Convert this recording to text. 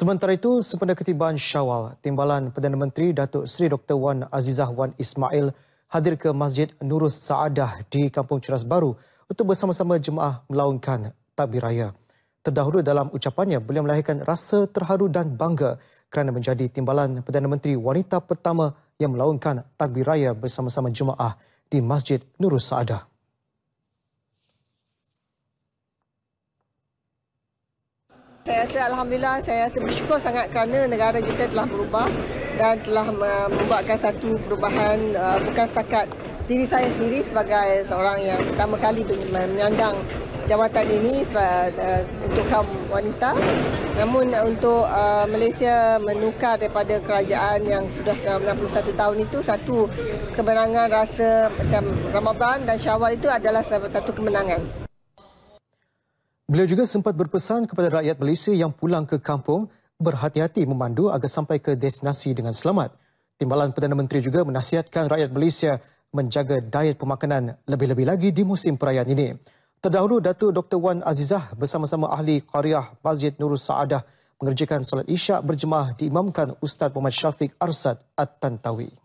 Sementara itu, sempena ketibaan Syawal, Timbalan Perdana Menteri Datuk Seri Dr. Wan Azizah Wan Ismail hadir ke Masjid Nurus Saadah di Kampung Curas Baru untuk bersama-sama jemaah melaungkan takbir raya. Terdahulu dalam ucapannya, beliau melahirkan rasa terharu dan bangga kerana menjadi timbalan Perdana Menteri wanita pertama yang melaungkan takbir raya bersama-sama jemaah di Masjid Nurus Saadah. Saya rasa Alhamdulillah saya rasa bersyukur sangat kerana negara kita telah berubah dan telah membuatkan satu perubahan uh, bukan setakat diri saya sendiri sebagai seorang yang pertama kali menyandang jawatan ini uh, untuk kaum wanita namun uh, untuk Malaysia menukar daripada kerajaan yang sudah 61 tahun itu satu kemenangan rasa macam Ramadan dan Syawal itu adalah satu kemenangan. Beliau juga sempat berpesan kepada rakyat Malaysia yang pulang ke kampung berhati-hati memandu agar sampai ke destinasi dengan selamat. Timbalan Perdana Menteri juga menasihatkan rakyat Malaysia menjaga diet pemakanan lebih-lebih lagi di musim perayaan ini. Terdahulu, Datuk Dr. Wan Azizah bersama-sama ahli Qariah Masjid Nurul Saadah mengerjakan solat isyak berjemaah diimamkan Ustaz Muhammad Syafiq Arsad At-Tantawi.